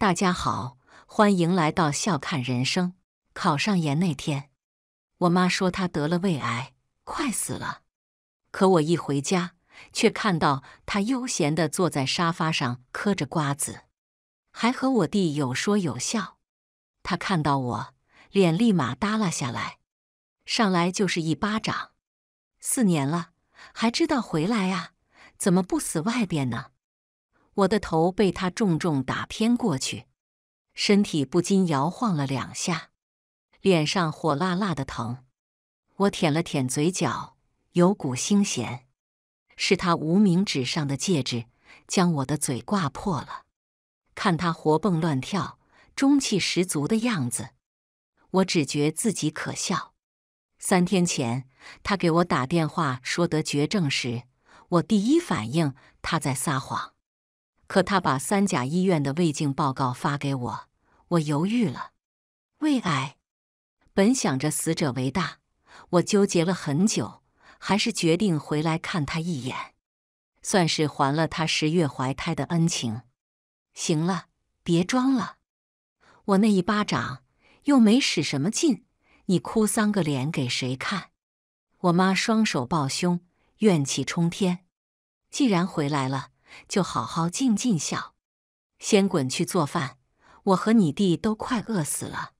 大家好，欢迎来到笑看人生。考上研那天，我妈说她得了胃癌，快死了。可我一回家，却看到她悠闲的坐在沙发上嗑着瓜子，还和我弟有说有笑。他看到我，脸立马耷拉下来，上来就是一巴掌。四年了，还知道回来啊？怎么不死外边呢？我的头被他重重打偏过去，身体不禁摇晃了两下，脸上火辣辣的疼。我舔了舔嘴角，有股腥咸，是他无名指上的戒指将我的嘴挂破了。看他活蹦乱跳、中气十足的样子，我只觉自己可笑。三天前，他给我打电话说得绝症时，我第一反应他在撒谎。可他把三甲医院的胃镜报告发给我，我犹豫了。胃癌，本想着死者为大，我纠结了很久，还是决定回来看他一眼，算是还了他十月怀胎的恩情。行了，别装了，我那一巴掌又没使什么劲，你哭丧个脸给谁看？我妈双手抱胸，怨气冲天。既然回来了。就好好尽尽孝，先滚去做饭，我和你弟都快饿死了。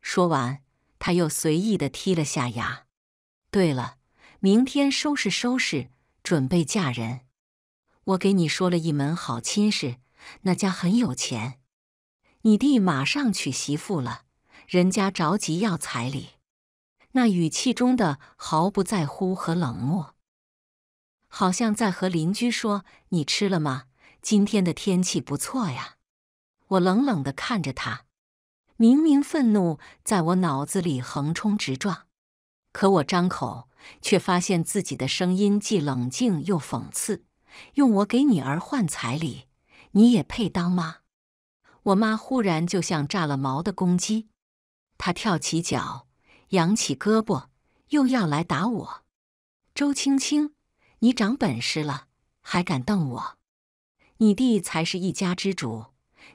说完，他又随意的剔了下牙。对了，明天收拾收拾，准备嫁人。我给你说了一门好亲事，那家很有钱，你弟马上娶媳妇了，人家着急要彩礼。那语气中的毫不在乎和冷漠。好像在和邻居说：“你吃了吗？今天的天气不错呀。”我冷冷的看着他，明明愤怒在我脑子里横冲直撞，可我张口却发现自己的声音既冷静又讽刺：“用我给女儿换彩礼，你也配当妈？”我妈忽然就像炸了毛的公鸡，她跳起脚，扬起胳膊，又要来打我。周青青。你长本事了，还敢瞪我？你弟才是一家之主，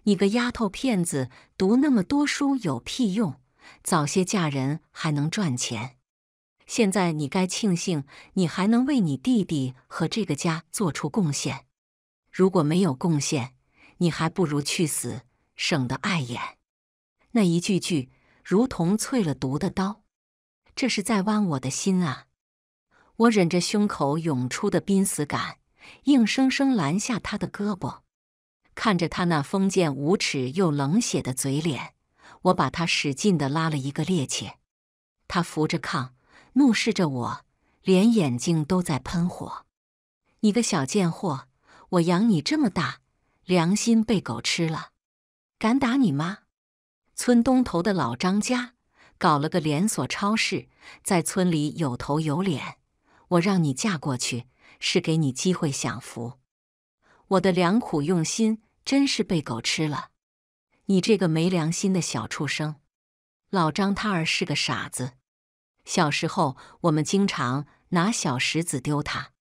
你个丫头片子读那么多书有屁用？早些嫁人还能赚钱。现在你该庆幸你还能为你弟弟和这个家做出贡献。如果没有贡献，你还不如去死，省得碍眼。那一句句如同淬了毒的刀，这是在剜我的心啊！我忍着胸口涌出的濒死感，硬生生拦下他的胳膊。看着他那封建、无耻又冷血的嘴脸，我把他使劲的拉了一个趔趄。他扶着炕，怒视着我，连眼睛都在喷火：“你个小贱货！我养你这么大，良心被狗吃了！敢打你吗？”村东头的老张家搞了个连锁超市，在村里有头有脸。我让你嫁过去，是给你机会享福。我的良苦用心真是被狗吃了！你这个没良心的小畜生！老张他儿是个傻子，小时候我们经常拿小石子丢他，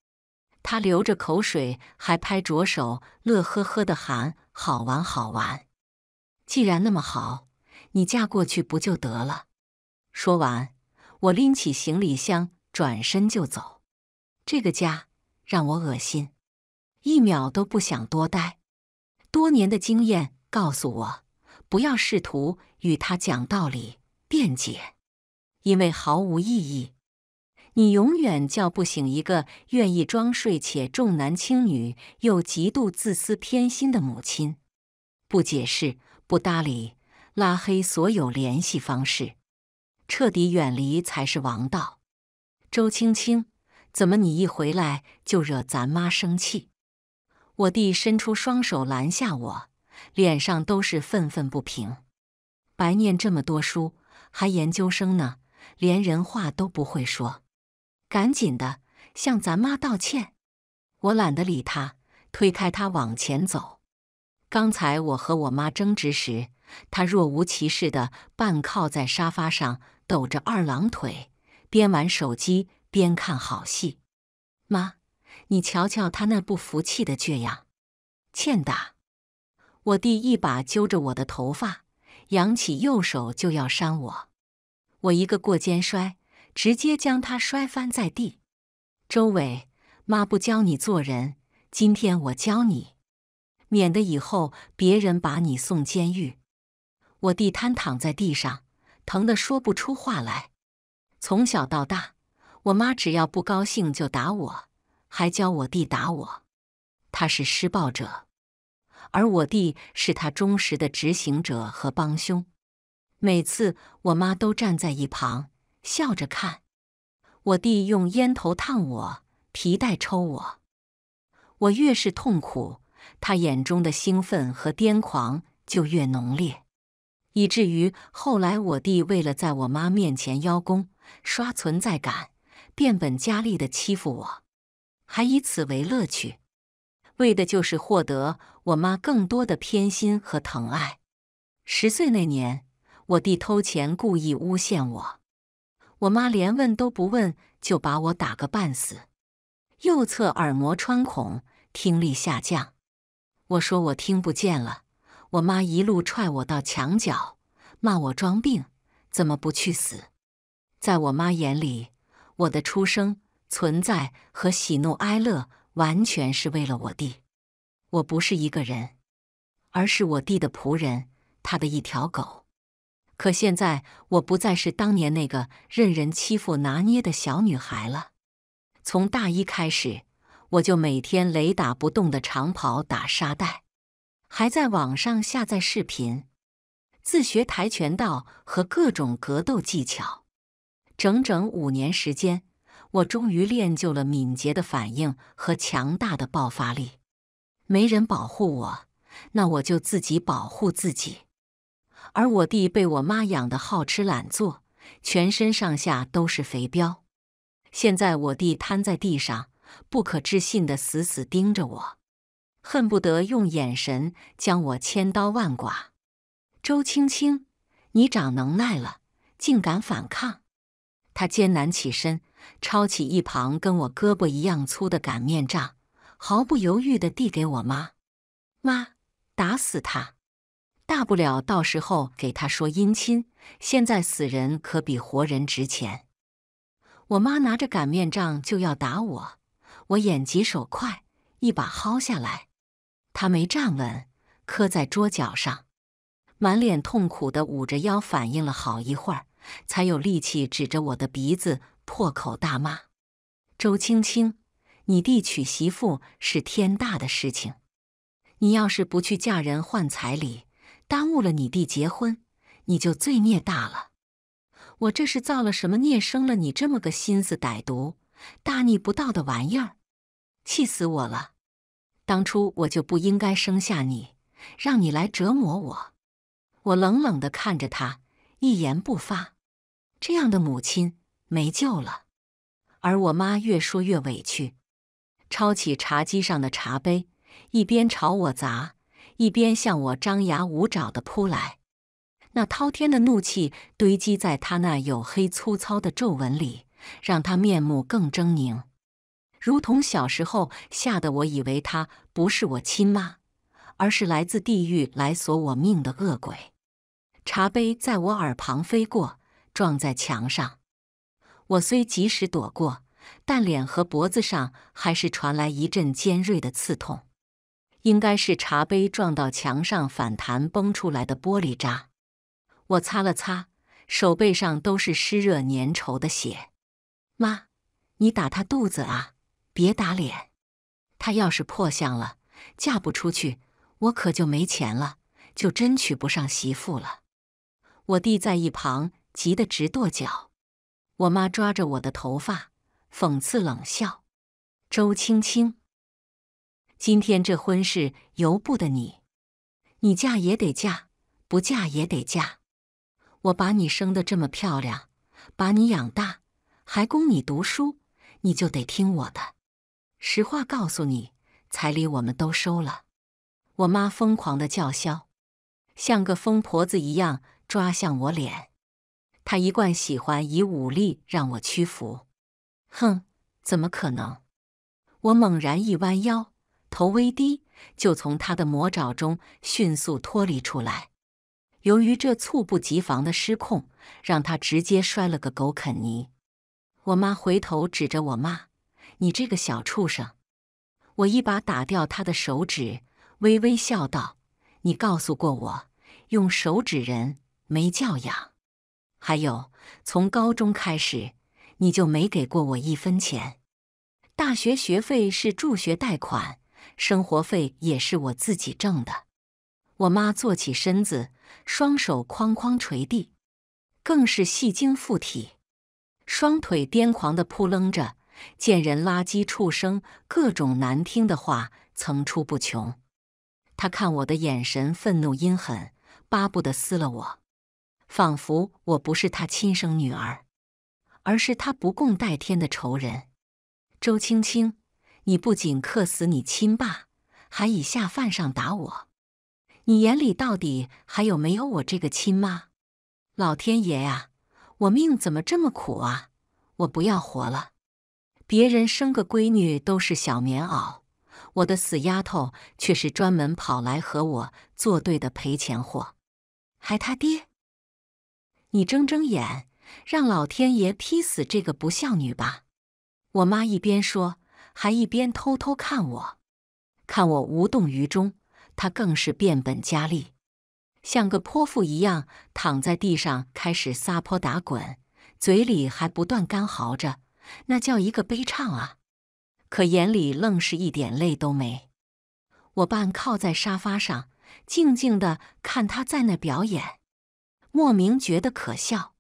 他流着口水，还拍着手，乐呵呵的喊：“好玩，好玩！”既然那么好，你嫁过去不就得了？说完，我拎起行李箱，转身就走。这个家让我恶心，一秒都不想多待。多年的经验告诉我，不要试图与他讲道理、辩解，因为毫无意义。你永远叫不醒一个愿意装睡、且重男轻女又极度自私偏心的母亲。不解释，不搭理，拉黑所有联系方式，彻底远离才是王道。周青青。怎么你一回来就惹咱妈生气？我弟伸出双手拦下我，脸上都是愤愤不平。白念这么多书，还研究生呢，连人话都不会说，赶紧的向咱妈道歉。我懒得理他，推开他往前走。刚才我和我妈争执时，他若无其事的半靠在沙发上，抖着二郎腿，边玩手机。边看好戏，妈，你瞧瞧他那不服气的倔样，欠打！我弟一把揪着我的头发，扬起右手就要扇我，我一个过肩摔，直接将他摔翻在地。周伟，妈不教你做人，今天我教你，免得以后别人把你送监狱。我弟瘫躺在地上，疼得说不出话来。从小到大。我妈只要不高兴就打我，还教我弟打我。他是施暴者，而我弟是他忠实的执行者和帮凶。每次我妈都站在一旁笑着看，我弟用烟头烫我，皮带抽我。我越是痛苦，他眼中的兴奋和癫狂就越浓烈，以至于后来我弟为了在我妈面前邀功、刷存在感。变本加厉地欺负我，还以此为乐趣，为的就是获得我妈更多的偏心和疼爱。十岁那年，我弟偷钱，故意诬陷我，我妈连问都不问，就把我打个半死，右侧耳膜穿孔，听力下降。我说我听不见了，我妈一路踹我到墙角，骂我装病，怎么不去死？在我妈眼里。我的出生、存在和喜怒哀乐，完全是为了我弟。我不是一个人，而是我弟的仆人，他的一条狗。可现在，我不再是当年那个任人欺负、拿捏的小女孩了。从大一开始，我就每天雷打不动的长跑、打沙袋，还在网上下载视频，自学跆拳道和各种格斗技巧。整整五年时间，我终于练就了敏捷的反应和强大的爆发力。没人保护我，那我就自己保护自己。而我弟被我妈养的好吃懒做，全身上下都是肥膘。现在我弟瘫在地上，不可置信的死死盯着我，恨不得用眼神将我千刀万剐。周青青，你长能耐了，竟敢反抗！他艰难起身，抄起一旁跟我胳膊一样粗的擀面杖，毫不犹豫地递给我妈：“妈，打死他！大不了到时候给他说姻亲。现在死人可比活人值钱。”我妈拿着擀面杖就要打我，我眼疾手快，一把薅下来，他没站稳，磕在桌角上，满脸痛苦地捂着腰，反应了好一会儿。才有力气指着我的鼻子破口大骂：“周青青，你弟娶媳妇是天大的事情，你要是不去嫁人换彩礼，耽误了你弟结婚，你就罪孽大了。我这是造了什么孽，生了你这么个心思歹毒、大逆不道的玩意儿，气死我了！当初我就不应该生下你，让你来折磨我。”我冷冷地看着他，一言不发。这样的母亲没救了，而我妈越说越委屈，抄起茶几上的茶杯，一边朝我砸，一边向我张牙舞爪的扑来。那滔天的怒气堆积在她那黝黑粗糙的皱纹里，让她面目更狰狞，如同小时候吓得我以为她不是我亲妈，而是来自地狱来索我命的恶鬼。茶杯在我耳旁飞过。撞在墙上，我虽及时躲过，但脸和脖子上还是传来一阵尖锐的刺痛，应该是茶杯撞到墙上反弹崩出来的玻璃渣。我擦了擦，手背上都是湿热粘稠的血。妈，你打他肚子啊，别打脸。他要是破相了，嫁不出去，我可就没钱了，就真娶不上媳妇了。我弟在一旁。急得直跺脚，我妈抓着我的头发，讽刺冷笑：“周青青，今天这婚事由不得你，你嫁也得嫁，不嫁也得嫁。我把你生得这么漂亮，把你养大，还供你读书，你就得听我的。实话告诉你，彩礼我们都收了。”我妈疯狂的叫嚣，像个疯婆子一样抓向我脸。他一贯喜欢以武力让我屈服，哼，怎么可能？我猛然一弯腰，头微低，就从他的魔爪中迅速脱离出来。由于这猝不及防的失控，让他直接摔了个狗啃泥。我妈回头指着我骂：“你这个小畜生！”我一把打掉他的手指，微微笑道：“你告诉过我，用手指人没教养。”还有，从高中开始，你就没给过我一分钱。大学学费是助学贷款，生活费也是我自己挣的。我妈坐起身子，双手哐哐捶地，更是戏精附体，双腿癫狂的扑棱着，见人垃圾畜生，各种难听的话层出不穷。他看我的眼神愤怒阴狠，巴不得撕了我。仿佛我不是他亲生女儿，而是他不共戴天的仇人。周青青，你不仅克死你亲爸，还以下犯上打我，你眼里到底还有没有我这个亲妈？老天爷呀，我命怎么这么苦啊！我不要活了。别人生个闺女都是小棉袄，我的死丫头却是专门跑来和我作对的赔钱货，还他爹！你睁睁眼，让老天爷劈死这个不孝女吧！我妈一边说，还一边偷偷看我，看我无动于衷，她更是变本加厉，像个泼妇一样躺在地上开始撒泼打滚，嘴里还不断干嚎着，那叫一个悲怆啊！可眼里愣是一点泪都没。我半靠在沙发上，静静的看她在那表演。莫名觉得可笑，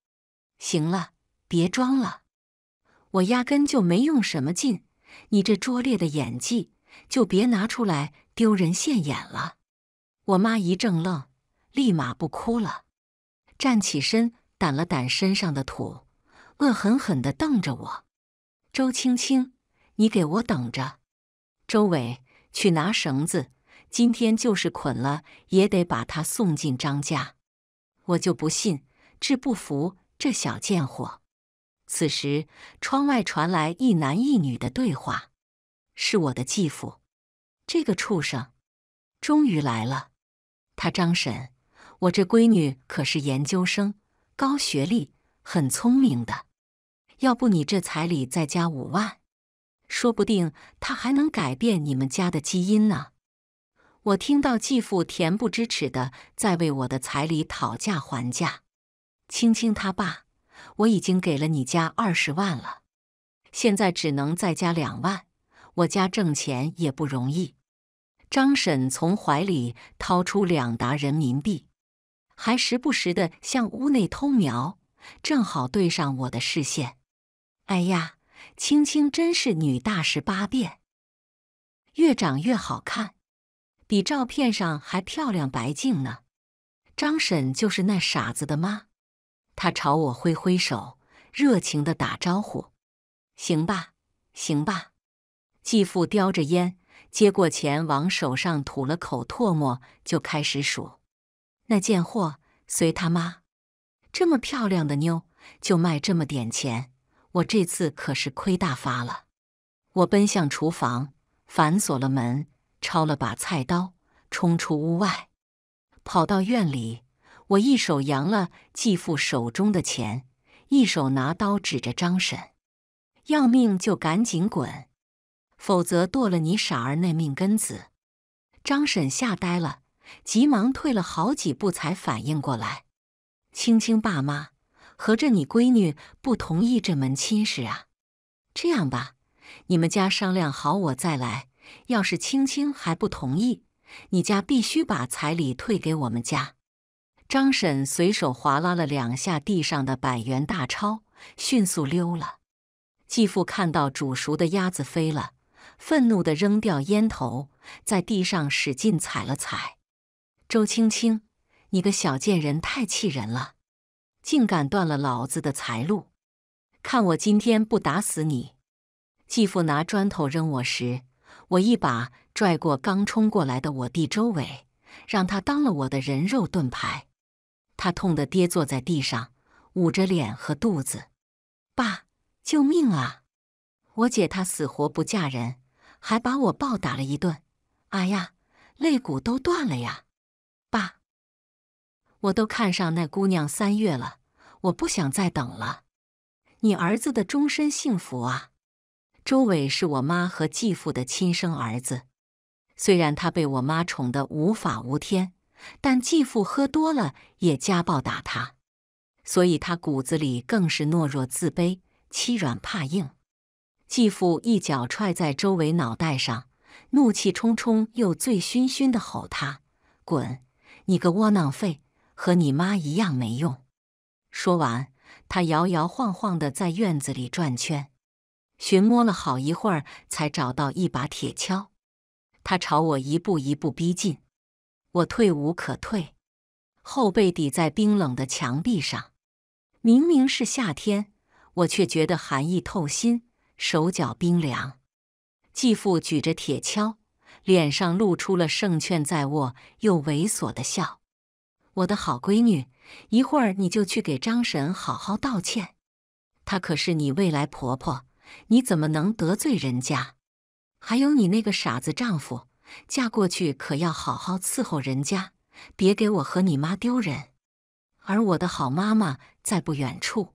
行了，别装了，我压根就没用什么劲，你这拙劣的演技就别拿出来丢人现眼了。我妈一怔愣，立马不哭了，站起身掸了掸身上的土，恶狠狠的瞪着我：“周青青，你给我等着。”周伟，去拿绳子，今天就是捆了，也得把他送进张家。我就不信，治不服这小贱货。此时，窗外传来一男一女的对话：“是我的继父，这个畜生，终于来了。他张婶，我这闺女可是研究生，高学历，很聪明的。要不你这彩礼再加五万，说不定他还能改变你们家的基因呢。”我听到继父恬不知耻的在为我的彩礼讨价还价：“青青他爸，我已经给了你家二十万了，现在只能再加两万。我家挣钱也不容易。”张婶从怀里掏出两沓人民币，还时不时的向屋内偷瞄，正好对上我的视线。“哎呀，青青真是女大十八变，越长越好看。”比照片上还漂亮白净呢，张婶就是那傻子的妈。她朝我挥挥手，热情的打招呼：“行吧，行吧。”继父叼着烟，接过钱，往手上吐了口唾沫，就开始数：“那贱货，随他妈！这么漂亮的妞，就卖这么点钱，我这次可是亏大发了。”我奔向厨房，反锁了门。抄了把菜刀，冲出屋外，跑到院里。我一手扬了继父手中的钱，一手拿刀指着张婶：“要命就赶紧滚，否则剁了你傻儿那命根子！”张婶吓呆了，急忙退了好几步，才反应过来：“青青爸妈，合着你闺女不同意这门亲事啊？这样吧，你们家商量好，我再来。”要是青青还不同意，你家必须把彩礼退给我们家。张婶随手划拉了两下地上的百元大钞，迅速溜了。继父看到煮熟的鸭子飞了，愤怒地扔掉烟头，在地上使劲踩了踩。周青青，你个小贱人，太气人了！竟敢断了老子的财路，看我今天不打死你！继父拿砖头扔我时。我一把拽过刚冲过来的我弟周伟，让他当了我的人肉盾牌。他痛得跌坐在地上，捂着脸和肚子：“爸，救命啊！我姐她死活不嫁人，还把我暴打了一顿。哎呀，肋骨都断了呀！爸，我都看上那姑娘三月了，我不想再等了。你儿子的终身幸福啊！”周伟是我妈和继父的亲生儿子，虽然他被我妈宠得无法无天，但继父喝多了也家暴打他，所以他骨子里更是懦弱自卑、欺软怕硬。继父一脚踹在周伟脑袋上，怒气冲冲又醉醺醺地吼他：“滚！你个窝囊废，和你妈一样没用。”说完，他摇摇晃晃地在院子里转圈。寻摸了好一会儿，才找到一把铁锹。他朝我一步一步逼近，我退无可退，后背抵在冰冷的墙壁上。明明是夏天，我却觉得寒意透心，手脚冰凉。继父举着铁锹，脸上露出了胜券在握又猥琐的笑。我的好闺女，一会儿你就去给张婶好好道歉，她可是你未来婆婆。你怎么能得罪人家？还有你那个傻子丈夫，嫁过去可要好好伺候人家，别给我和你妈丢人。而我的好妈妈在不远处，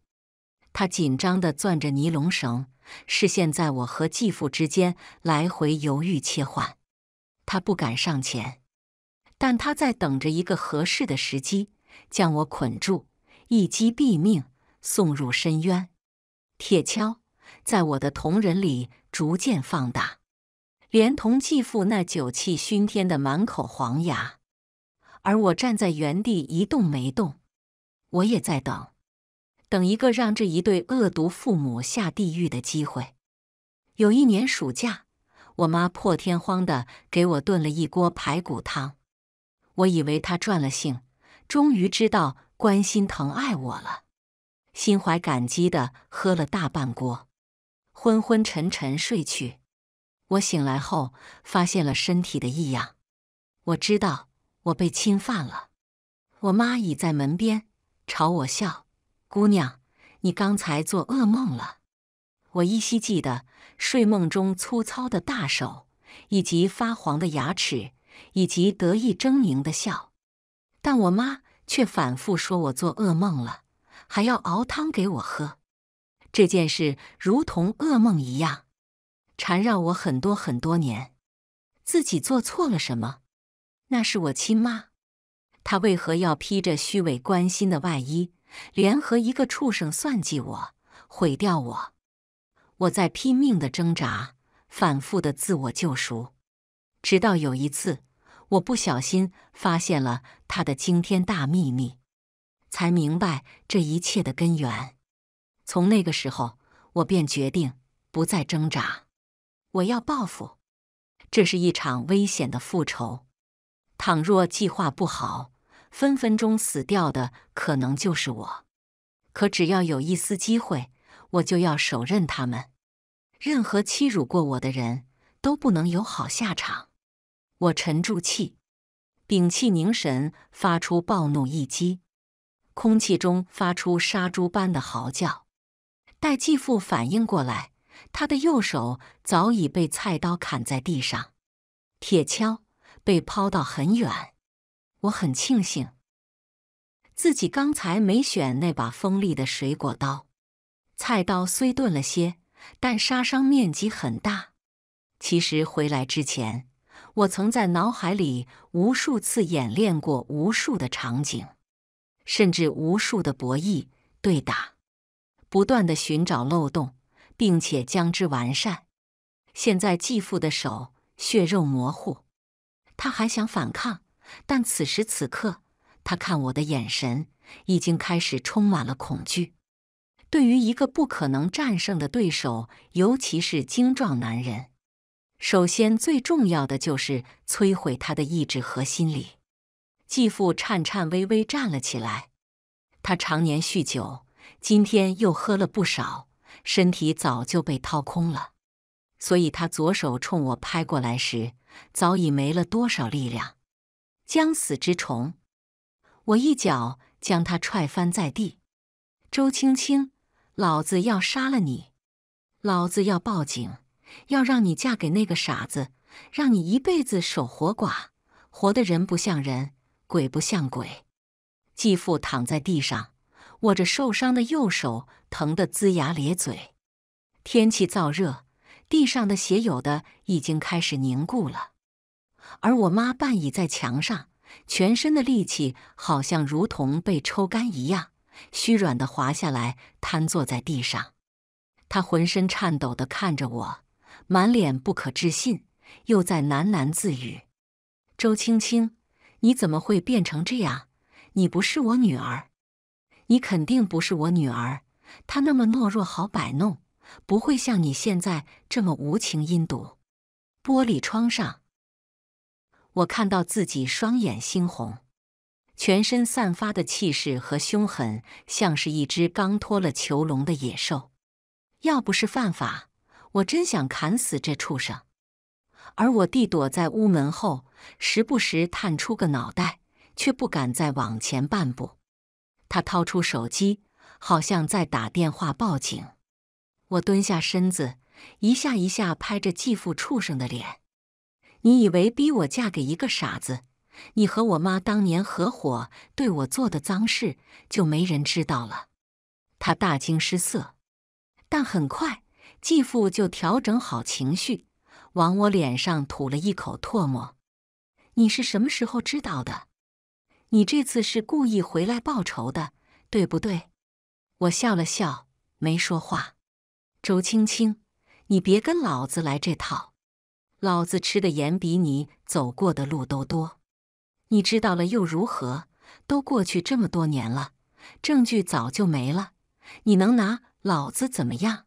她紧张地攥着尼龙绳，视线在我和继父之间来回犹豫切换。她不敢上前，但她在等着一个合适的时机，将我捆住，一击毙命，送入深渊。铁锹。在我的瞳仁里逐渐放大，连同继父那酒气熏天的满口黄牙，而我站在原地一动没动。我也在等，等一个让这一对恶毒父母下地狱的机会。有一年暑假，我妈破天荒的给我炖了一锅排骨汤，我以为她转了性，终于知道关心疼爱我了，心怀感激的喝了大半锅。昏昏沉沉睡去，我醒来后发现了身体的异样。我知道我被侵犯了。我妈倚在门边，朝我笑：“姑娘，你刚才做噩梦了。”我依稀记得睡梦中粗糙的大手，以及发黄的牙齿，以及得意狰狞的笑。但我妈却反复说我做噩梦了，还要熬汤给我喝。这件事如同噩梦一样，缠绕我很多很多年。自己做错了什么？那是我亲妈，她为何要披着虚伪关心的外衣，联合一个畜生算计我，毁掉我？我在拼命的挣扎，反复的自我救赎，直到有一次，我不小心发现了他的惊天大秘密，才明白这一切的根源。从那个时候，我便决定不再挣扎。我要报复，这是一场危险的复仇。倘若计划不好，分分钟死掉的可能就是我。可只要有一丝机会，我就要手刃他们。任何欺辱过我的人都不能有好下场。我沉住气，屏气凝神，发出暴怒一击。空气中发出杀猪般的嚎叫。待继父反应过来，他的右手早已被菜刀砍在地上，铁锹被抛到很远。我很庆幸自己刚才没选那把锋利的水果刀。菜刀虽钝了些，但杀伤面积很大。其实回来之前，我曾在脑海里无数次演练过无数的场景，甚至无数的博弈对打。不断的寻找漏洞，并且将之完善。现在继父的手血肉模糊，他还想反抗，但此时此刻，他看我的眼神已经开始充满了恐惧。对于一个不可能战胜的对手，尤其是精壮男人，首先最重要的就是摧毁他的意志和心理。继父颤颤巍巍站了起来，他常年酗酒。今天又喝了不少，身体早就被掏空了，所以他左手冲我拍过来时，早已没了多少力量。将死之虫，我一脚将他踹翻在地。周青青，老子要杀了你！老子要报警，要让你嫁给那个傻子，让你一辈子守活寡，活的人不像人，鬼不像鬼。继父躺在地上。握着受伤的右手，疼得龇牙咧嘴。天气燥热，地上的血有的已经开始凝固了。而我妈半倚在墙上，全身的力气好像如同被抽干一样，虚软的滑下来，瘫坐在地上。她浑身颤抖的看着我，满脸不可置信，又在喃喃自语：“周青青，你怎么会变成这样？你不是我女儿。”你肯定不是我女儿，她那么懦弱，好摆弄，不会像你现在这么无情阴毒。玻璃窗上，我看到自己双眼猩红，全身散发的气势和凶狠，像是一只刚脱了囚笼的野兽。要不是犯法，我真想砍死这畜生。而我弟躲在屋门后，时不时探出个脑袋，却不敢再往前半步。他掏出手机，好像在打电话报警。我蹲下身子，一下一下拍着继父畜生的脸：“你以为逼我嫁给一个傻子，你和我妈当年合伙对我做的脏事就没人知道了？”他大惊失色，但很快继父就调整好情绪，往我脸上吐了一口唾沫：“你是什么时候知道的？”你这次是故意回来报仇的，对不对？我笑了笑，没说话。周青青，你别跟老子来这套，老子吃的盐比你走过的路都多。你知道了又如何？都过去这么多年了，证据早就没了，你能拿老子怎么样？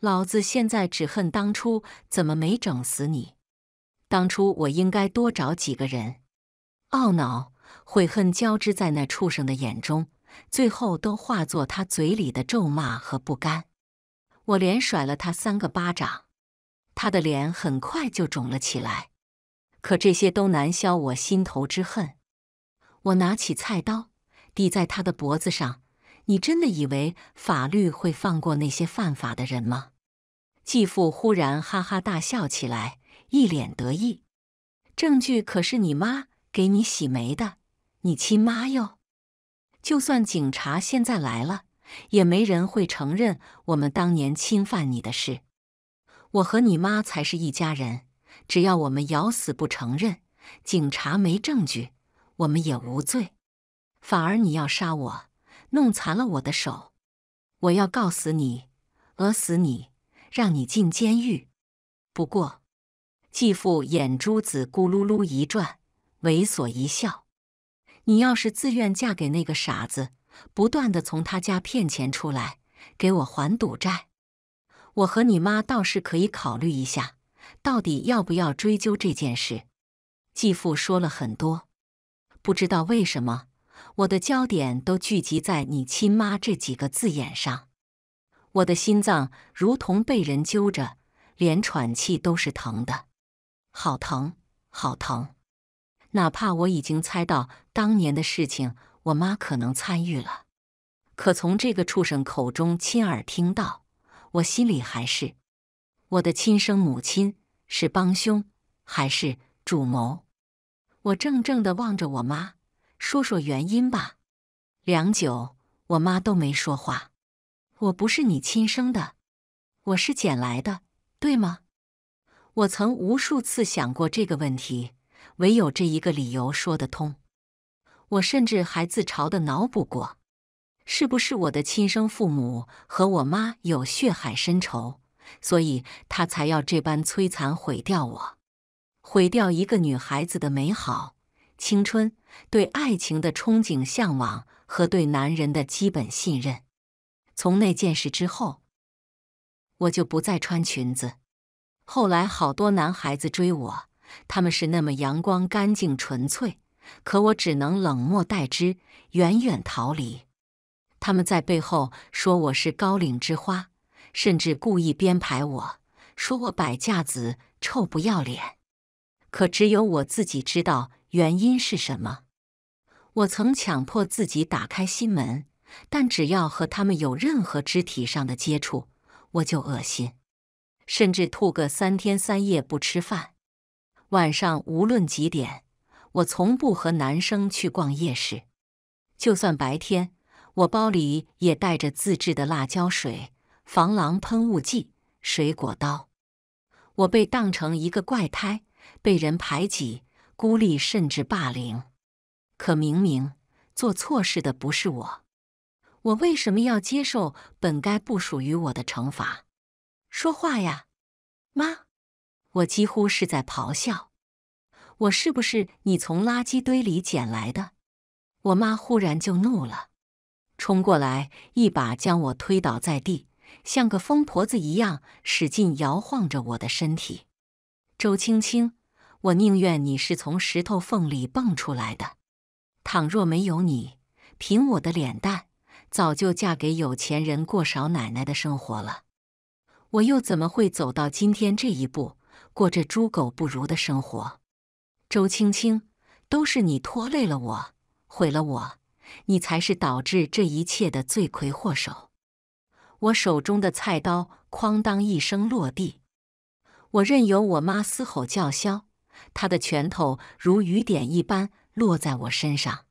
老子现在只恨当初怎么没整死你。当初我应该多找几个人，懊恼。悔恨交织在那畜生的眼中，最后都化作他嘴里的咒骂和不甘。我连甩了他三个巴掌，他的脸很快就肿了起来。可这些都难消我心头之恨。我拿起菜刀抵在他的脖子上：“你真的以为法律会放过那些犯法的人吗？”继父忽然哈哈大笑起来，一脸得意。证据可是你妈给你洗没的。你亲妈哟！就算警察现在来了，也没人会承认我们当年侵犯你的事。我和你妈才是一家人，只要我们咬死不承认，警察没证据，我们也无罪。反而你要杀我，弄残了我的手，我要告死你，讹死你，让你进监狱。不过，继父眼珠子咕噜噜一转，猥琐一笑。你要是自愿嫁给那个傻子，不断的从他家骗钱出来给我还赌债，我和你妈倒是可以考虑一下，到底要不要追究这件事。继父说了很多，不知道为什么，我的焦点都聚集在你亲妈这几个字眼上，我的心脏如同被人揪着，连喘气都是疼的，好疼，好疼。哪怕我已经猜到当年的事情，我妈可能参与了，可从这个畜生口中亲耳听到，我心里还是：我的亲生母亲是帮凶还是主谋？我怔怔地望着我妈，说说原因吧。良久，我妈都没说话。我不是你亲生的，我是捡来的，对吗？我曾无数次想过这个问题。唯有这一个理由说得通，我甚至还自嘲地脑补过，是不是我的亲生父母和我妈有血海深仇，所以他才要这般摧残毁掉我，毁掉一个女孩子的美好青春、对爱情的憧憬向往和对男人的基本信任？从那件事之后，我就不再穿裙子，后来好多男孩子追我。他们是那么阳光、干净、纯粹，可我只能冷漠待之，远远逃离。他们在背后说我是高岭之花，甚至故意编排我说我摆架子、臭不要脸。可只有我自己知道原因是什么。我曾强迫自己打开心门，但只要和他们有任何肢体上的接触，我就恶心，甚至吐个三天三夜不吃饭。晚上无论几点，我从不和男生去逛夜市。就算白天，我包里也带着自制的辣椒水、防狼喷雾剂、水果刀。我被当成一个怪胎，被人排挤、孤立，甚至霸凌。可明明做错事的不是我，我为什么要接受本该不属于我的惩罚？说话呀，妈！我几乎是在咆哮：“我是不是你从垃圾堆里捡来的？”我妈忽然就怒了，冲过来一把将我推倒在地，像个疯婆子一样使劲摇晃着我的身体。周青青，我宁愿你是从石头缝里蹦出来的。倘若没有你，凭我的脸蛋，早就嫁给有钱人过少奶奶的生活了。我又怎么会走到今天这一步？过着猪狗不如的生活，周青青，都是你拖累了我，毁了我，你才是导致这一切的罪魁祸首。我手中的菜刀哐当一声落地，我任由我妈嘶吼叫嚣，她的拳头如雨点一般落在我身上。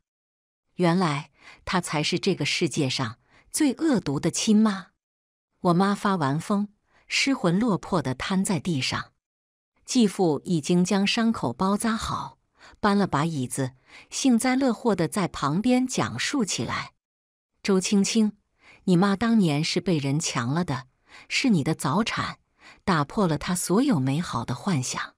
原来她才是这个世界上最恶毒的亲妈。我妈发完疯，失魂落魄的瘫在地上。继父已经将伤口包扎好，搬了把椅子，幸灾乐祸的在旁边讲述起来：“周青青，你妈当年是被人强了的，是你的早产打破了她所有美好的幻想。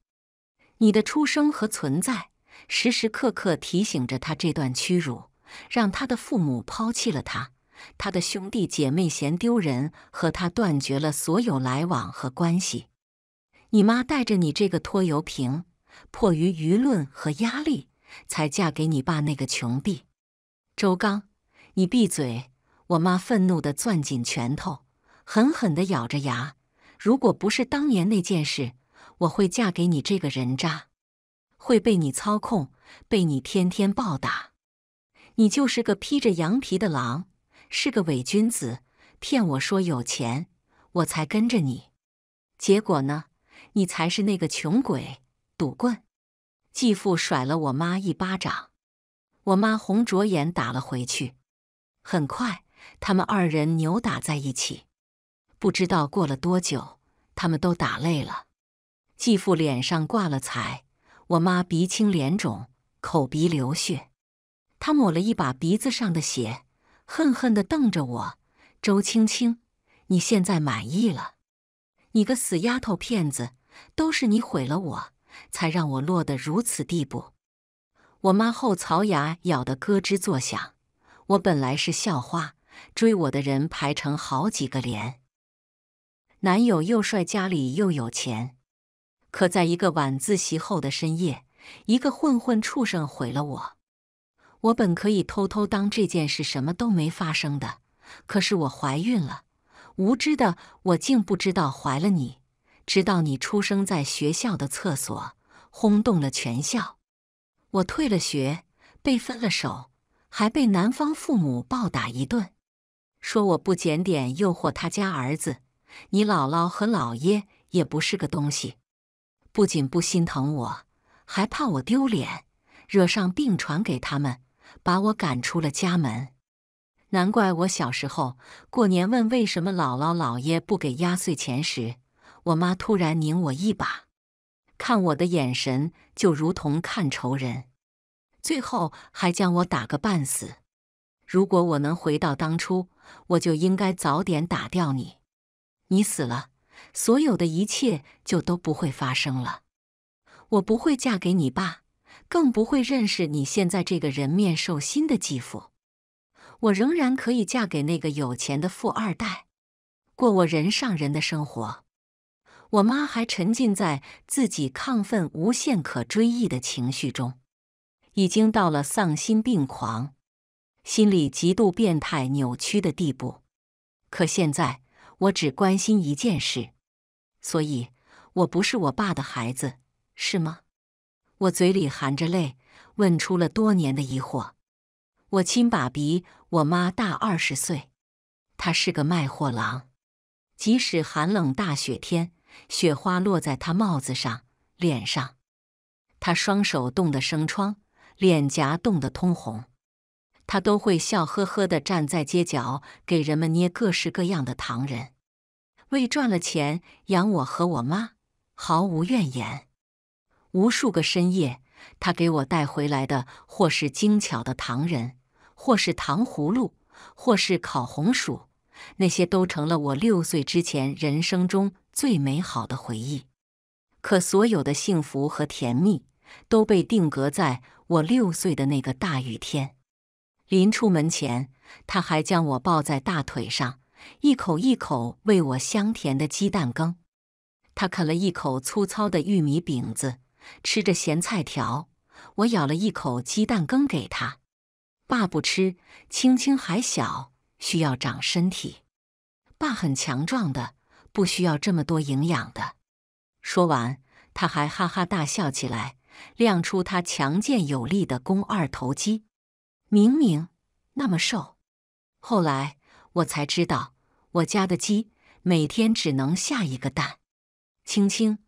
你的出生和存在，时时刻刻提醒着她这段屈辱，让她的父母抛弃了她，她的兄弟姐妹嫌丢人，和她断绝了所有来往和关系。”你妈带着你这个拖油瓶，迫于舆论和压力才嫁给你爸那个穷逼周刚。你闭嘴！我妈愤怒的攥紧拳头，狠狠的咬着牙。如果不是当年那件事，我会嫁给你这个人渣，会被你操控，被你天天暴打。你就是个披着羊皮的狼，是个伪君子，骗我说有钱，我才跟着你。结果呢？你才是那个穷鬼赌棍！继父甩了我妈一巴掌，我妈红着眼打了回去。很快，他们二人扭打在一起。不知道过了多久，他们都打累了。继父脸上挂了彩，我妈鼻青脸肿，口鼻流血。他抹了一把鼻子上的血，恨恨地瞪着我：“周青青，你现在满意了？你个死丫头片子！”都是你毁了我，才让我落得如此地步。我妈后槽牙咬得咯吱作响。我本来是校花，追我的人排成好几个连。男友又帅，家里又有钱。可在一个晚自习后的深夜，一个混混畜生毁了我。我本可以偷偷当这件事什么都没发生的，可是我怀孕了。无知的我竟不知道怀了你。直到你出生在学校的厕所，轰动了全校。我退了学，被分了手，还被男方父母暴打一顿，说我不检点，诱惑他家儿子。你姥姥和姥爷也不是个东西，不仅不心疼我，还怕我丢脸，惹上病传给他们，把我赶出了家门。难怪我小时候过年问为什么姥姥姥爷不给压岁钱时。我妈突然拧我一把，看我的眼神就如同看仇人，最后还将我打个半死。如果我能回到当初，我就应该早点打掉你。你死了，所有的一切就都不会发生了。我不会嫁给你爸，更不会认识你现在这个人面兽心的继父。我仍然可以嫁给那个有钱的富二代，过我人上人的生活。我妈还沉浸在自己亢奋无限可追忆的情绪中，已经到了丧心病狂、心理极度变态扭曲的地步。可现在，我只关心一件事，所以我不是我爸的孩子，是吗？我嘴里含着泪，问出了多年的疑惑：我亲爸比我妈大二十岁，他是个卖货郎，即使寒冷大雪天。雪花落在他帽子上、脸上，他双手冻得生疮，脸颊冻得通红，他都会笑呵呵地站在街角给人们捏各式各样的糖人，为赚了钱养我和我妈，毫无怨言。无数个深夜，他给我带回来的，或是精巧的糖人，或是糖葫芦，或是烤红薯。那些都成了我六岁之前人生中最美好的回忆。可所有的幸福和甜蜜都被定格在我六岁的那个大雨天。临出门前，他还将我抱在大腿上，一口一口喂我香甜的鸡蛋羹。他啃了一口粗糙的玉米饼子，吃着咸菜条。我咬了一口鸡蛋羹给他。爸不吃，青青还小。需要长身体，爸很强壮的，不需要这么多营养的。说完，他还哈哈大笑起来，亮出他强健有力的肱二头肌。明明那么瘦，后来我才知道，我家的鸡每天只能下一个蛋。青青，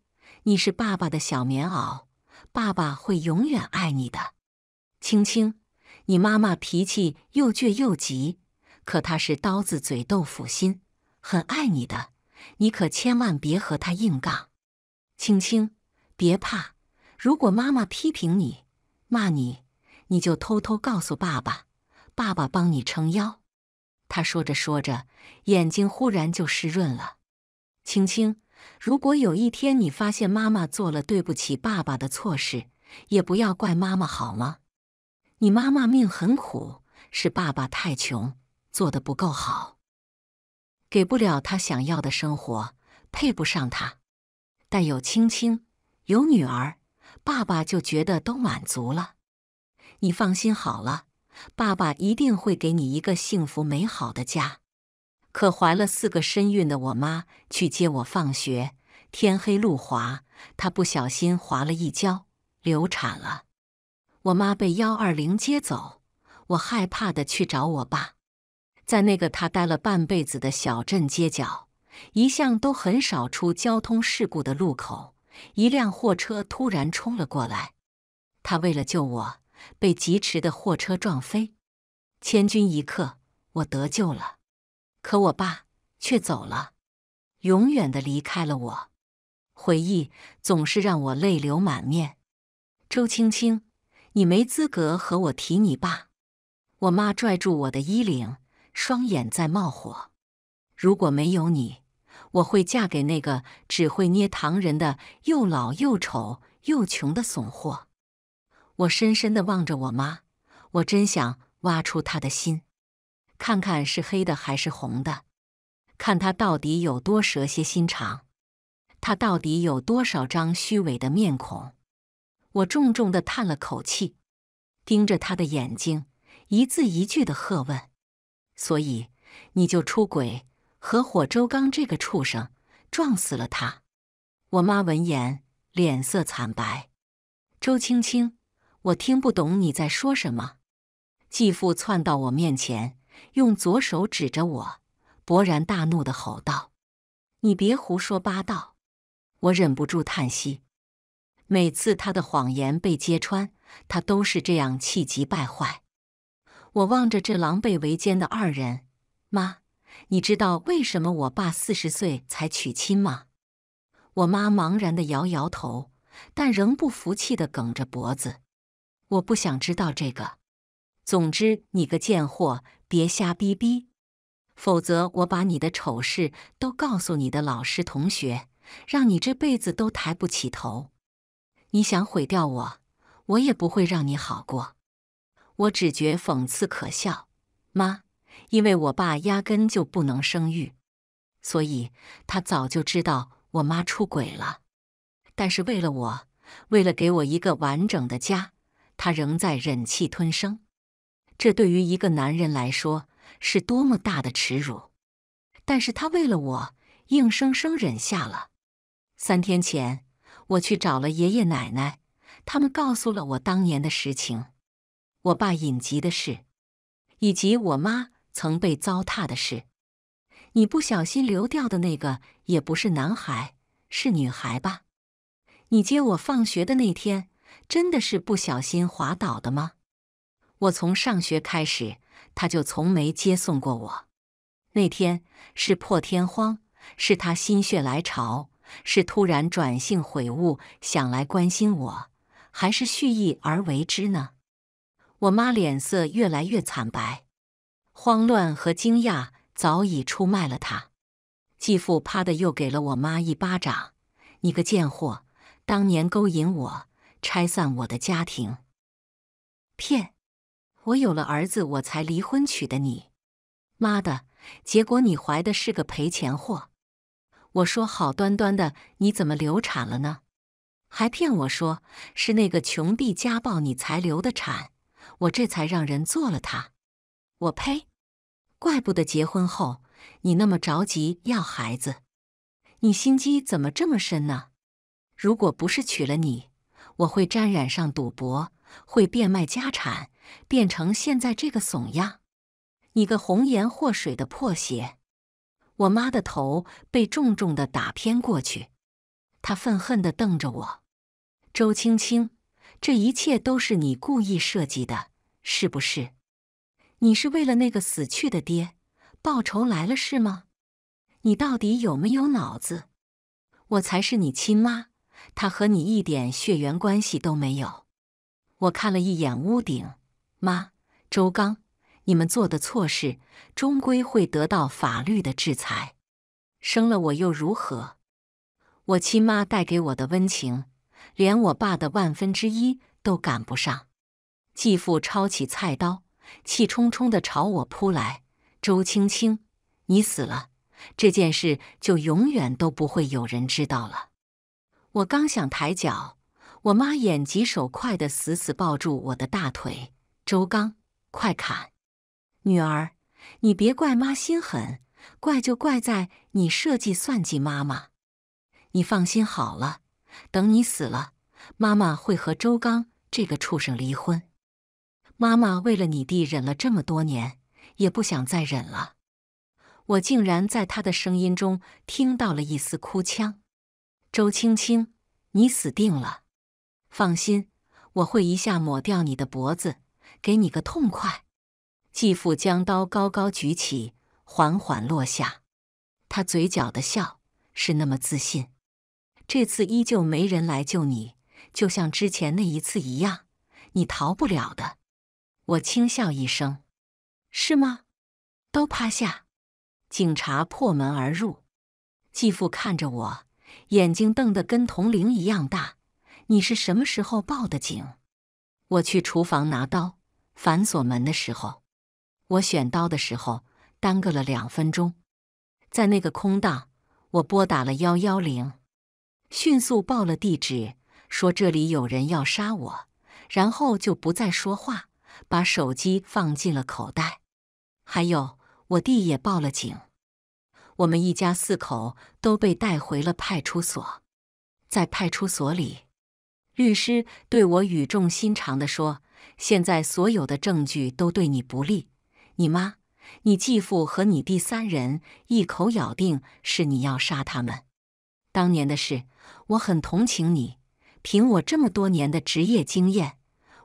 你是爸爸的小棉袄，爸爸会永远爱你的。青青，你妈妈脾气又倔又急。可他是刀子嘴豆腐心，很爱你的，你可千万别和他硬杠。青青，别怕，如果妈妈批评你、骂你，你就偷偷告诉爸爸，爸爸帮你撑腰。他说着说着，眼睛忽然就湿润了。青青，如果有一天你发现妈妈做了对不起爸爸的错事，也不要怪妈妈好吗？你妈妈命很苦，是爸爸太穷。做的不够好，给不了他想要的生活，配不上他。但有青青，有女儿，爸爸就觉得都满足了。你放心好了，爸爸一定会给你一个幸福美好的家。可怀了四个身孕的我妈去接我放学，天黑路滑，她不小心滑了一跤，流产了。我妈被幺二零接走，我害怕的去找我爸。在那个他待了半辈子的小镇街角，一向都很少出交通事故的路口，一辆货车突然冲了过来。他为了救我，被疾驰的货车撞飞。千钧一刻，我得救了，可我爸却走了，永远的离开了我。回忆总是让我泪流满面。周青青，你没资格和我提你爸。我妈拽住我的衣领。双眼在冒火。如果没有你，我会嫁给那个只会捏糖人的、又老又丑又穷的怂货。我深深的望着我妈，我真想挖出她的心，看看是黑的还是红的，看她到底有多蛇蝎心肠，她到底有多少张虚伪的面孔。我重重的叹了口气，盯着她的眼睛，一字一句的喝问。所以，你就出轨，合伙周刚这个畜生撞死了他。我妈闻言脸色惨白。周青青，我听不懂你在说什么。继父窜到我面前，用左手指着我，勃然大怒的吼道：“你别胡说八道！”我忍不住叹息。每次他的谎言被揭穿，他都是这样气急败坏。我望着这狼狈为奸的二人，妈，你知道为什么我爸四十岁才娶亲吗？我妈茫然的摇摇头，但仍不服气的梗着脖子。我不想知道这个。总之，你个贱货，别瞎逼逼，否则我把你的丑事都告诉你的老师同学，让你这辈子都抬不起头。你想毁掉我，我也不会让你好过。我只觉讽刺可笑，妈，因为我爸压根就不能生育，所以他早就知道我妈出轨了。但是为了我，为了给我一个完整的家，他仍在忍气吞声。这对于一个男人来说是多么大的耻辱！但是他为了我，硬生生忍下了。三天前，我去找了爷爷奶奶，他们告诉了我当年的实情。我爸隐疾的事，以及我妈曾被糟蹋的事，你不小心流掉的那个也不是男孩，是女孩吧？你接我放学的那天，真的是不小心滑倒的吗？我从上学开始，他就从没接送过我。那天是破天荒，是他心血来潮，是突然转性悔悟想来关心我，还是蓄意而为之呢？我妈脸色越来越惨白，慌乱和惊讶早已出卖了她。继父啪的又给了我妈一巴掌：“你个贱货，当年勾引我，拆散我的家庭，骗我有了儿子我才离婚娶的你。妈的，结果你怀的是个赔钱货。”我说：“好端端的你怎么流产了呢？还骗我说是那个穷逼家暴你才流的产。”我这才让人做了他，我呸！怪不得结婚后你那么着急要孩子，你心机怎么这么深呢？如果不是娶了你，我会沾染上赌博，会变卖家产，变成现在这个怂样。你个红颜祸水的破鞋！我妈的头被重重的打偏过去，她愤恨的瞪着我，周青青。这一切都是你故意设计的，是不是？你是为了那个死去的爹报仇来了，是吗？你到底有没有脑子？我才是你亲妈，她和你一点血缘关系都没有。我看了一眼屋顶，妈，周刚，你们做的错事终归会得到法律的制裁。生了我又如何？我亲妈带给我的温情。连我爸的万分之一都赶不上。继父抄起菜刀，气冲冲的朝我扑来。周青青，你死了，这件事就永远都不会有人知道了。我刚想抬脚，我妈眼疾手快的死死抱住我的大腿。周刚，快砍！女儿，你别怪妈心狠，怪就怪在你设计算计妈妈。你放心好了。等你死了，妈妈会和周刚这个畜生离婚。妈妈为了你弟忍了这么多年，也不想再忍了。我竟然在他的声音中听到了一丝哭腔。周青青，你死定了！放心，我会一下抹掉你的脖子，给你个痛快。继父将刀高高举起，缓缓落下。他嘴角的笑是那么自信。这次依旧没人来救你，就像之前那一次一样，你逃不了的。我轻笑一声：“是吗？”都趴下！警察破门而入。继父看着我，眼睛瞪得跟铜铃一样大。你是什么时候报的警？我去厨房拿刀，反锁门的时候，我选刀的时候耽搁了两分钟，在那个空档，我拨打了幺幺零。迅速报了地址，说这里有人要杀我，然后就不再说话，把手机放进了口袋。还有，我弟也报了警。我们一家四口都被带回了派出所。在派出所里，律师对我语重心长地说：“现在所有的证据都对你不利。你妈、你继父和你弟三人一口咬定是你要杀他们，当年的事。”我很同情你，凭我这么多年的职业经验，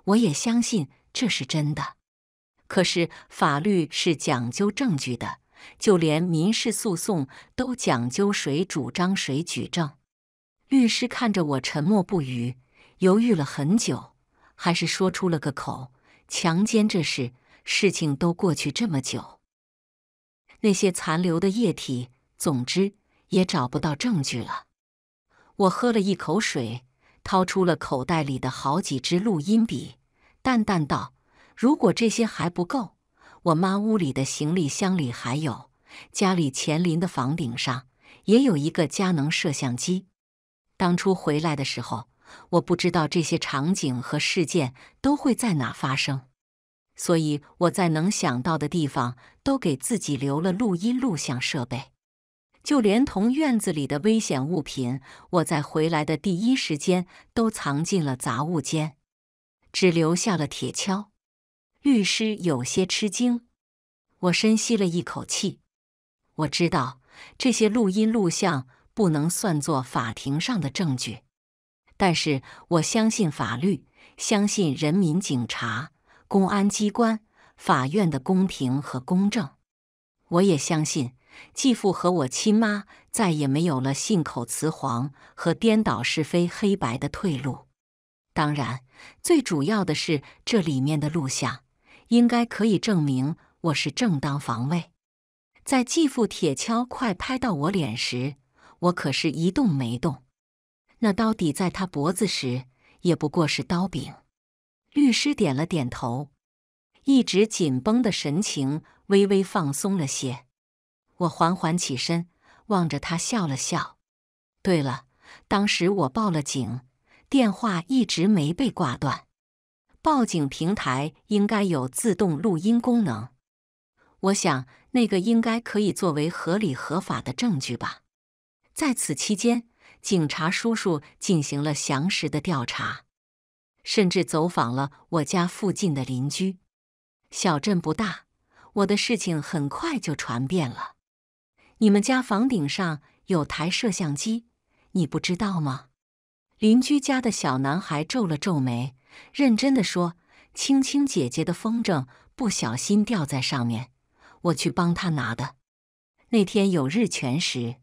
我也相信这是真的。可是法律是讲究证据的，就连民事诉讼都讲究谁主张谁举证。律师看着我沉默不语，犹豫了很久，还是说出了个口：强奸这事，事情都过去这么久，那些残留的液体，总之也找不到证据了。我喝了一口水，掏出了口袋里的好几支录音笔，淡淡道：“如果这些还不够，我妈屋里的行李箱里还有，家里前邻的房顶上也有一个佳能摄像机。当初回来的时候，我不知道这些场景和事件都会在哪发生，所以我在能想到的地方都给自己留了录音录像设备。”就连同院子里的危险物品，我在回来的第一时间都藏进了杂物间，只留下了铁锹。律师有些吃惊。我深吸了一口气。我知道这些录音录像不能算作法庭上的证据，但是我相信法律，相信人民警察、公安机关、法院的公平和公正。我也相信。继父和我亲妈再也没有了信口雌黄和颠倒是非黑白的退路。当然，最主要的是这里面的录像应该可以证明我是正当防卫。在继父铁锹快拍到我脸时，我可是一动没动。那刀抵在他脖子时，也不过是刀柄。律师点了点头，一直紧绷的神情微微放松了些。我缓缓起身，望着他笑了笑。对了，当时我报了警，电话一直没被挂断。报警平台应该有自动录音功能，我想那个应该可以作为合理合法的证据吧。在此期间，警察叔叔进行了详实的调查，甚至走访了我家附近的邻居。小镇不大，我的事情很快就传遍了。你们家房顶上有台摄像机，你不知道吗？邻居家的小男孩皱了皱眉，认真的说：“青青姐姐的风筝不小心掉在上面，我去帮她拿的。那天有日全食，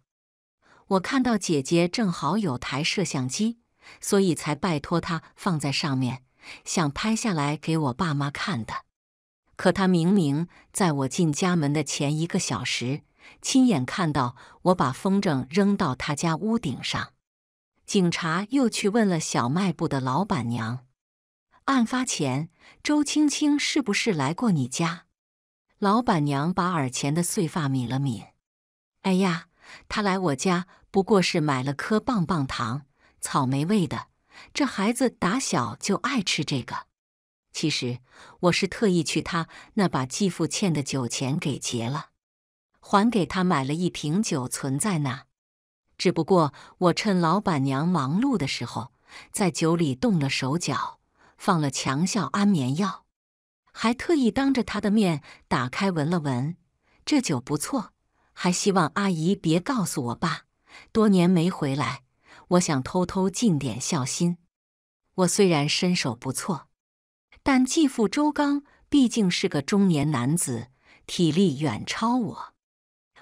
我看到姐姐正好有台摄像机，所以才拜托她放在上面，想拍下来给我爸妈看的。可她明明在我进家门的前一个小时。”亲眼看到我把风筝扔到他家屋顶上，警察又去问了小卖部的老板娘。案发前，周青青是不是来过你家？老板娘把耳前的碎发抿了抿。哎呀，他来我家不过是买了颗棒棒糖，草莓味的。这孩子打小就爱吃这个。其实我是特意去他那把继父欠的酒钱给结了。还给他买了一瓶酒存在那，只不过我趁老板娘忙碌的时候，在酒里动了手脚，放了强效安眠药，还特意当着他的面打开闻了闻，这酒不错，还希望阿姨别告诉我爸。多年没回来，我想偷偷尽点孝心。我虽然身手不错，但继父周刚毕竟是个中年男子，体力远超我。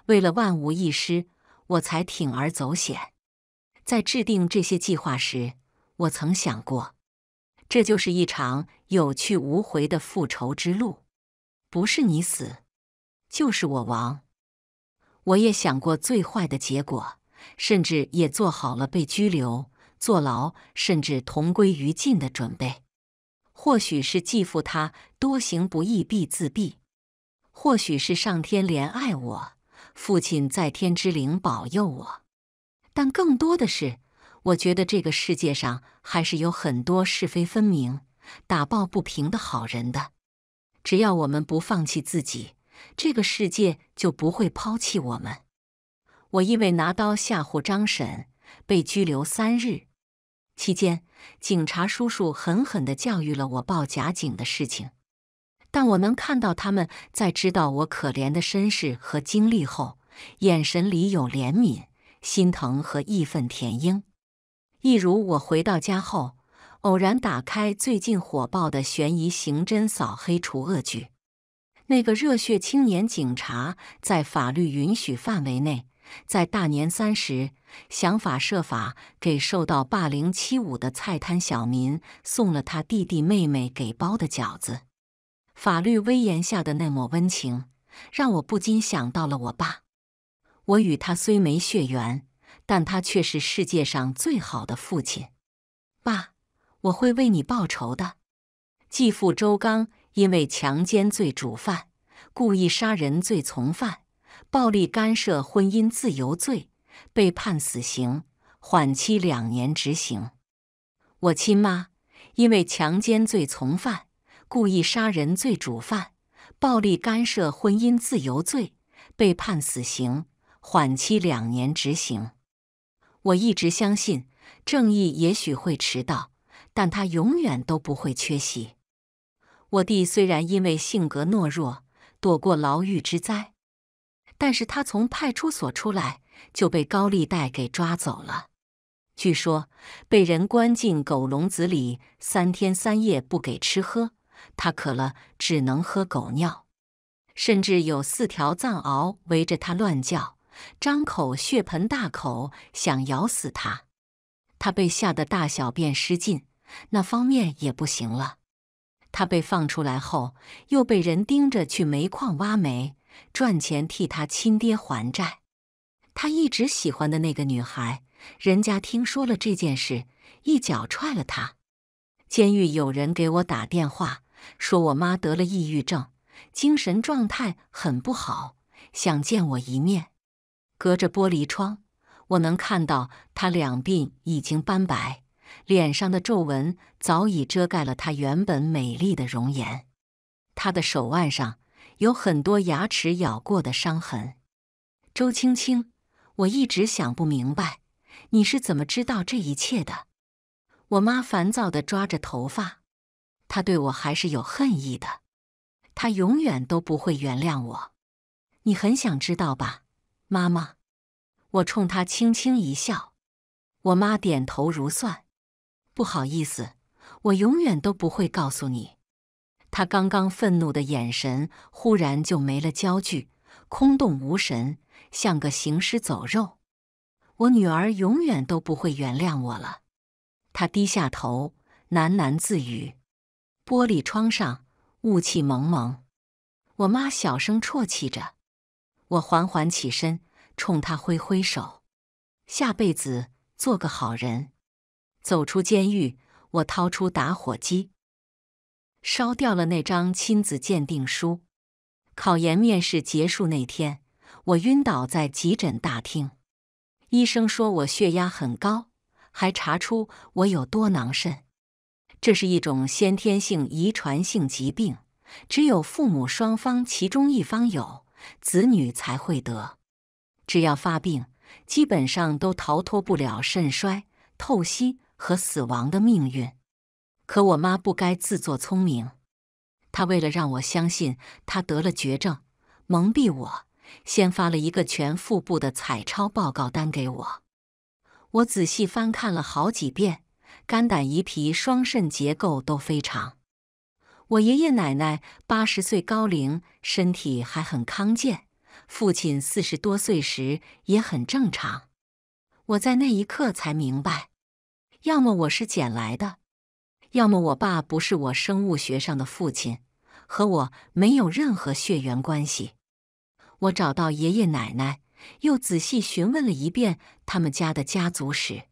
为了万无一失，我才铤而走险。在制定这些计划时，我曾想过，这就是一场有去无回的复仇之路，不是你死，就是我亡。我也想过最坏的结果，甚至也做好了被拘留、坐牢，甚至同归于尽的准备。或许是继父他多行不义必自毙，或许是上天怜爱我。父亲在天之灵保佑我，但更多的是，我觉得这个世界上还是有很多是非分明、打抱不平的好人的。只要我们不放弃自己，这个世界就不会抛弃我们。我因为拿刀吓唬张婶，被拘留三日。期间，警察叔叔狠狠地教育了我报假警的事情。但我能看到他们在知道我可怜的身世和经历后，眼神里有怜悯、心疼和义愤填膺。一如我回到家后，偶然打开最近火爆的悬疑刑侦扫黑除恶剧，那个热血青年警察在法律允许范围内，在大年三十想法设法给受到霸凌欺侮的菜摊小民送了他弟弟妹妹给包的饺子。法律威严下的那抹温情，让我不禁想到了我爸。我与他虽没血缘，但他却是世界上最好的父亲。爸，我会为你报仇的。继父周刚因为强奸罪主犯、故意杀人罪从犯、暴力干涉婚姻自由罪，被判死刑，缓期两年执行。我亲妈因为强奸罪从犯。故意杀人罪主犯，暴力干涉婚姻自由罪，被判死刑，缓期两年执行。我一直相信，正义也许会迟到，但他永远都不会缺席。我弟虽然因为性格懦弱，躲过牢狱之灾，但是他从派出所出来就被高利贷给抓走了，据说被人关进狗笼子里三天三夜，不给吃喝。他渴了，只能喝狗尿，甚至有四条藏獒围着他乱叫，张口血盆大口想咬死他。他被吓得大小便失禁，那方面也不行了。他被放出来后，又被人盯着去煤矿挖煤赚钱，替他亲爹还债。他一直喜欢的那个女孩，人家听说了这件事，一脚踹了他。监狱有人给我打电话。说：“我妈得了抑郁症，精神状态很不好，想见我一面。隔着玻璃窗，我能看到她两鬓已经斑白，脸上的皱纹早已遮盖了她原本美丽的容颜。她的手腕上有很多牙齿咬过的伤痕。”周青青，我一直想不明白，你是怎么知道这一切的？我妈烦躁地抓着头发。他对我还是有恨意的，他永远都不会原谅我。你很想知道吧，妈妈？我冲她轻轻一笑。我妈点头如蒜。不好意思，我永远都不会告诉你。他刚刚愤怒的眼神忽然就没了焦距，空洞无神，像个行尸走肉。我女儿永远都不会原谅我了。他低下头，喃喃自语。玻璃窗上雾气蒙蒙，我妈小声啜泣着。我缓缓起身，冲她挥挥手：“下辈子做个好人。”走出监狱，我掏出打火机，烧掉了那张亲子鉴定书。考研面试结束那天，我晕倒在急诊大厅，医生说我血压很高，还查出我有多囊肾。这是一种先天性遗传性疾病，只有父母双方其中一方有，子女才会得。只要发病，基本上都逃脱不了肾衰、透析和死亡的命运。可我妈不该自作聪明，她为了让我相信她得了绝症，蒙蔽我，先发了一个全腹部的彩超报告单给我。我仔细翻看了好几遍。肝胆胰脾双肾结构都非常。我爷爷奶奶八十岁高龄，身体还很康健。父亲四十多岁时也很正常。我在那一刻才明白，要么我是捡来的，要么我爸不是我生物学上的父亲，和我没有任何血缘关系。我找到爷爷奶奶，又仔细询问了一遍他们家的家族史。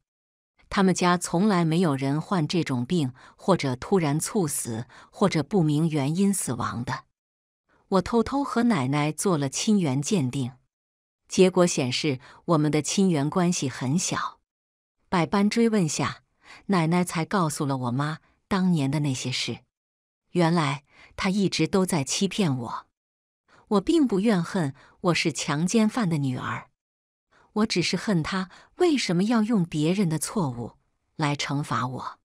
他们家从来没有人患这种病，或者突然猝死，或者不明原因死亡的。我偷偷和奶奶做了亲缘鉴定，结果显示我们的亲缘关系很小。百般追问下，奶奶才告诉了我妈当年的那些事。原来她一直都在欺骗我。我并不怨恨我是强奸犯的女儿。我只是恨他，为什么要用别人的错误来惩罚我？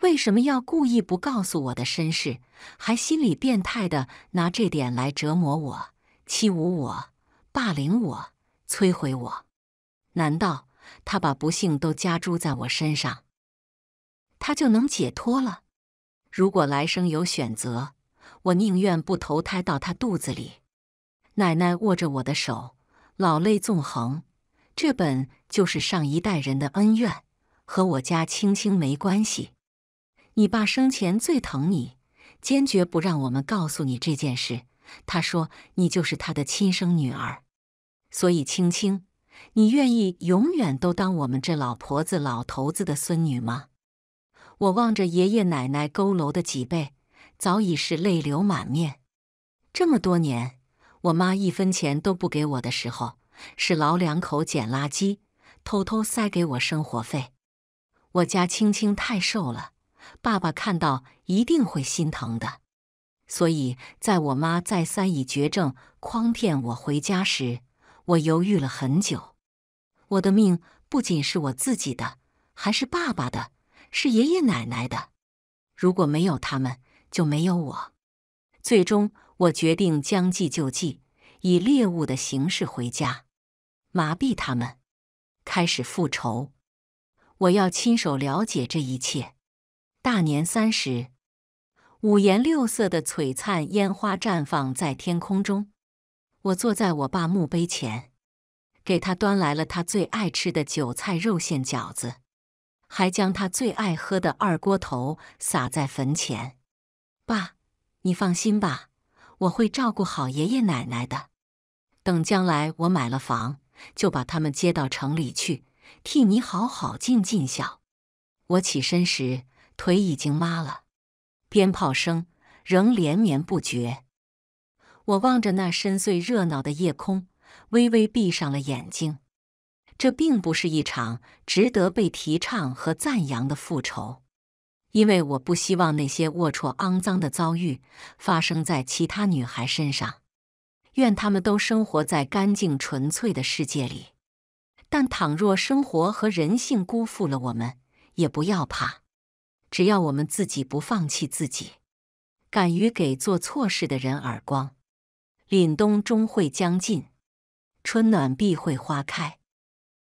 为什么要故意不告诉我的身世，还心理变态的拿这点来折磨我、欺侮我、霸凌我、摧毁我？难道他把不幸都加诸在我身上，他就能解脱了？如果来生有选择，我宁愿不投胎到他肚子里。奶奶握着我的手，老泪纵横。这本就是上一代人的恩怨，和我家青青没关系。你爸生前最疼你，坚决不让我们告诉你这件事。他说你就是他的亲生女儿，所以青青，你愿意永远都当我们这老婆子、老头子的孙女吗？我望着爷爷奶奶佝偻的脊背，早已是泪流满面。这么多年，我妈一分钱都不给我的时候。是老两口捡垃圾，偷偷塞给我生活费。我家青青太瘦了，爸爸看到一定会心疼的。所以，在我妈再三以绝症诓骗我回家时，我犹豫了很久。我的命不仅是我自己的，还是爸爸的，是爷爷奶奶的。如果没有他们，就没有我。最终，我决定将计就计，以猎物的形式回家。麻痹他们，开始复仇。我要亲手了解这一切。大年三十，五颜六色的璀璨烟花绽放在天空中。我坐在我爸墓碑前，给他端来了他最爱吃的韭菜肉馅饺子，还将他最爱喝的二锅头洒在坟前。爸，你放心吧，我会照顾好爷爷奶奶的。等将来我买了房。就把他们接到城里去，替你好好尽尽孝。我起身时，腿已经麻了。鞭炮声仍连绵不绝。我望着那深邃热闹的夜空，微微闭上了眼睛。这并不是一场值得被提倡和赞扬的复仇，因为我不希望那些龌龊肮脏的遭遇发生在其他女孩身上。愿他们都生活在干净纯粹的世界里，但倘若生活和人性辜负了我们，也不要怕，只要我们自己不放弃自己，敢于给做错事的人耳光，凛冬终会将近，春暖必会花开。